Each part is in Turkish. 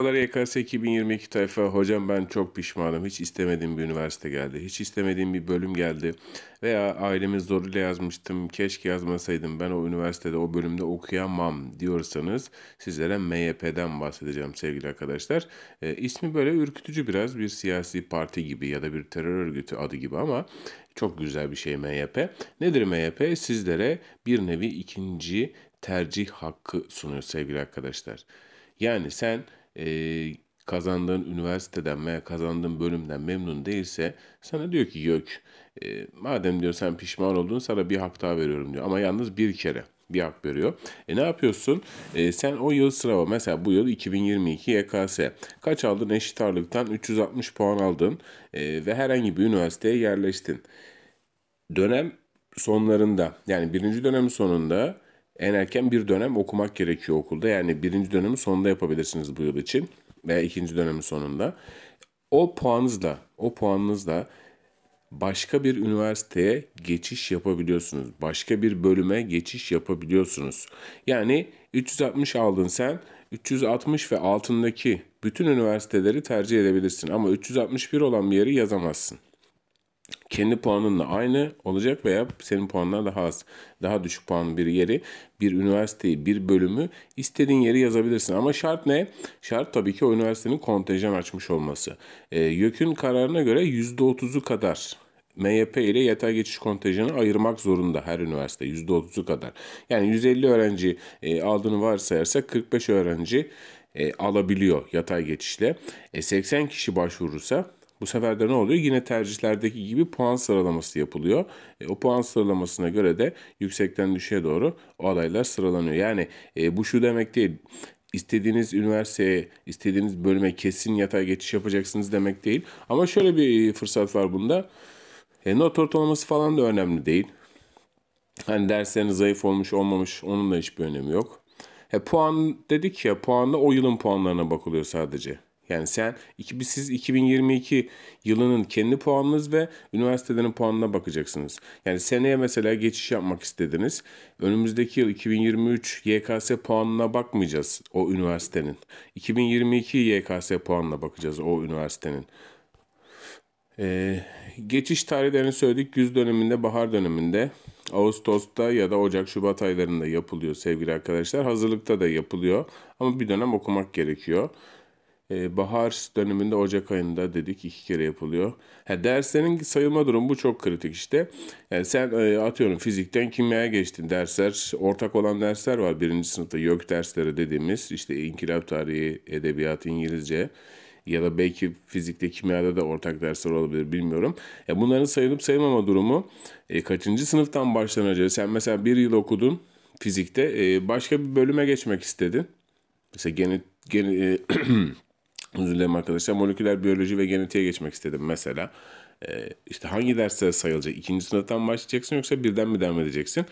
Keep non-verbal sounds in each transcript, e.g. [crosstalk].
Merhabalar YKS 2022 tayfa. Hocam ben çok pişmanım. Hiç istemediğim bir üniversite geldi. Hiç istemediğim bir bölüm geldi. Veya ailemi zoruyla yazmıştım. Keşke yazmasaydım. Ben o üniversitede o bölümde okuyamam diyorsanız sizlere MYP'den bahsedeceğim sevgili arkadaşlar. E, ismi böyle ürkütücü biraz. Bir siyasi parti gibi ya da bir terör örgütü adı gibi ama çok güzel bir şey MYP. Nedir MYP? Sizlere bir nevi ikinci tercih hakkı sunuyor sevgili arkadaşlar. Yani sen e, kazandığın üniversiteden veya kazandığın bölümden memnun değilse sana diyor ki yok e, madem diyor sen pişman oldun sana bir hak daha veriyorum diyor ama yalnız bir kere bir hak veriyor. E ne yapıyorsun? E, sen o yıl sınava mesela bu yıl 2022 YKS kaç aldın eşit ağırlıktan 360 puan aldın e, ve herhangi bir üniversiteye yerleştin. Dönem sonlarında yani birinci dönem sonunda en erken bir dönem okumak gerekiyor okulda. Yani birinci dönemi sonunda yapabilirsiniz bu yıl için veya ikinci dönemin sonunda. O puanınızla, o puanınızla başka bir üniversiteye geçiş yapabiliyorsunuz. Başka bir bölüme geçiş yapabiliyorsunuz. Yani 360 aldın sen, 360 ve altındaki bütün üniversiteleri tercih edebilirsin ama 361 olan bir yeri yazamazsın kendi puanınla aynı olacak veya senin puanlar daha az, daha düşük puan bir yeri, bir üniversiteyi, bir bölümü istediğin yeri yazabilirsin. Ama şart ne? Şart tabii ki o üniversitenin kontenjan açmış olması. E, YÖK'ün kararına göre %30'u kadar MYP ile yatay geçiş kontenjanı ayırmak zorunda her üniversite %30'u kadar. Yani 150 öğrenci e, aldığını varsayarsak 45 öğrenci e, alabiliyor yatay geçişle. E, 80 kişi başvurursa bu sefer de ne oluyor? Yine tercihlerdeki gibi puan sıralaması yapılıyor. E, o puan sıralamasına göre de yüksekten düşüğe doğru o adaylar sıralanıyor. Yani e, bu şu demek değil İstediğiniz üniversiteye, istediğiniz bölüme kesin yatay geçiş yapacaksınız demek değil. Ama şöyle bir fırsat var bunda. E, not ortalaması falan da önemli değil. Hani dersleriniz zayıf olmuş olmamış onun da hiçbir önemi yok. E, puan dedik ya puanla o yılın puanlarına bakılıyor sadece. Yani sen siz 2022 yılının kendi puanınız ve üniversitelerin puanına bakacaksınız. Yani seneye mesela geçiş yapmak istediniz. Önümüzdeki yıl 2023 YKS puanına bakmayacağız o üniversitenin. 2022 YKS puanına bakacağız o üniversitenin. Ee, geçiş tarihlerini söyledik. Güz döneminde, bahar döneminde, Ağustos'ta ya da Ocak, Şubat aylarında yapılıyor sevgili arkadaşlar. Hazırlıkta da yapılıyor ama bir dönem okumak gerekiyor. Ee, bahar döneminde Ocak ayında dedik iki kere yapılıyor. Ha, derslerin sayılma durumu bu çok kritik işte. Yani sen e, atıyorum fizikten kimyaya geçtin dersler. Ortak olan dersler var birinci sınıfta YÖK dersleri dediğimiz işte inkılap tarihi, edebiyat, İngilizce ya da belki fizikte kimyada da ortak dersler olabilir bilmiyorum. E bunların sayılıp sayılmama durumu e, kaçıncı sınıftan başlanacağı? Sen mesela bir yıl okudun fizikte e, başka bir bölüme geçmek istedin. Mesela gene, gene e, [clears throat] Özür dilerim arkadaşlar. Moleküler biyoloji ve genetiğe geçmek istedim mesela. Ee, işte hangi derslere sayılacak? İkinci sınıftan başlayacaksın yoksa birden mi devam edeceksin?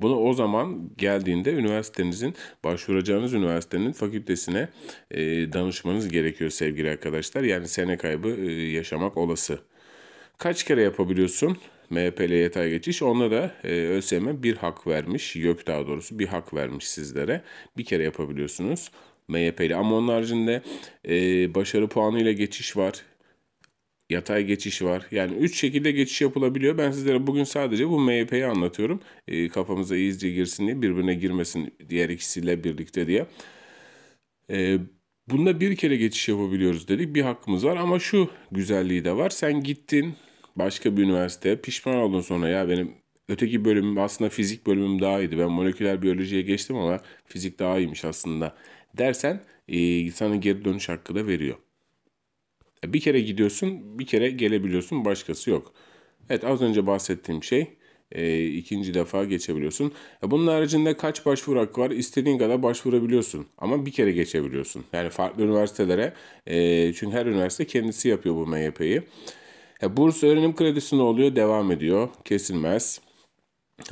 Bunu o zaman geldiğinde üniversitenizin, başvuracağınız üniversitenin fakültesine e, danışmanız gerekiyor sevgili arkadaşlar. Yani sene kaybı e, yaşamak olası. Kaç kere yapabiliyorsun? MHP'li yatay geçiş. Onda da e, ÖSYM bir hak vermiş. YÖK daha doğrusu bir hak vermiş sizlere. Bir kere yapabiliyorsunuz. MHP'li. Ama onun haricinde e, başarı puanıyla geçiş var. Yatay geçiş var. Yani 3 şekilde geçiş yapılabiliyor. Ben sizlere bugün sadece bu MHP'yi anlatıyorum. E, kafamıza iyice girsin diye birbirine girmesin diğer ikisiyle birlikte diye. E, bunda bir kere geçiş yapabiliyoruz dedik. Bir hakkımız var ama şu güzelliği de var. Sen gittin başka bir üniversiteye pişman oldun sonra ya benim öteki bölümüm aslında fizik bölümüm daha iyiydi. Ben moleküler biyolojiye geçtim ama fizik daha iyiymiş aslında dersen e, sana geri dönüş hakkı da veriyor. E, bir kere gidiyorsun, bir kere gelebiliyorsun, başkası yok. Evet az önce bahsettiğim şey e, ikinci defa geçebiliyorsun. E, bunun haricinde kaç başvuru hakkı var? İstediğin kadar başvurabiliyorsun ama bir kere geçebiliyorsun. Yani farklı üniversitelere e, çünkü her üniversite kendisi yapıyor bu MYP'yi. E, burs öğrenim kredisi ne oluyor? Devam ediyor. Kesilmez.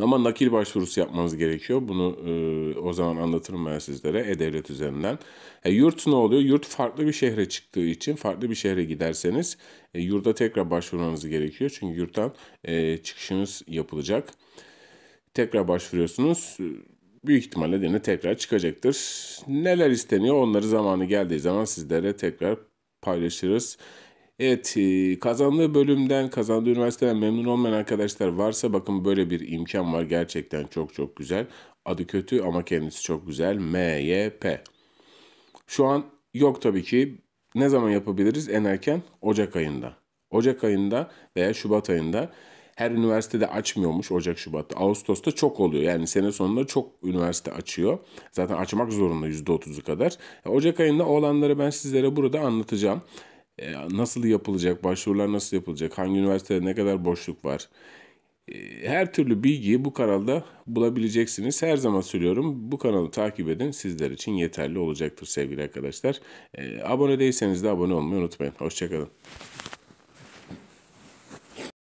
Ama nakil başvurusu yapmanız gerekiyor. Bunu e, o zaman anlatırım ben sizlere e-devlet üzerinden. E, yurt ne oluyor? Yurt farklı bir şehre çıktığı için farklı bir şehre giderseniz e, yurda tekrar başvurmanız gerekiyor. Çünkü yurttan e, çıkışınız yapılacak. Tekrar başvuruyorsunuz. Büyük ihtimalle yine tekrar çıkacaktır. Neler isteniyor onları zamanı geldiği zaman sizlere tekrar paylaşırız. Evet e, kazandığı bölümden kazandığı üniversiteden memnun olmayan arkadaşlar varsa bakın böyle bir imkan var gerçekten çok çok güzel. Adı kötü ama kendisi çok güzel MYP. Şu an yok tabii ki ne zaman yapabiliriz en erken Ocak ayında. Ocak ayında veya Şubat ayında her üniversitede açmıyormuş Ocak Şubat'ta. Ağustos'ta çok oluyor. Yani sene sonunda çok üniversite açıyor. Zaten açmak zorunda %30'u kadar. E, Ocak ayında olanları ben sizlere burada anlatacağım e, nasıl yapılacak, başvurular nasıl yapılacak, hangi üniversitede ne kadar boşluk var. E, her türlü bilgiyi bu kanalda bulabileceksiniz. Her zaman söylüyorum bu kanalı takip edin sizler için yeterli olacaktır sevgili arkadaşlar. E, abone değilseniz de abone olmayı unutmayın. Hoşçakalın.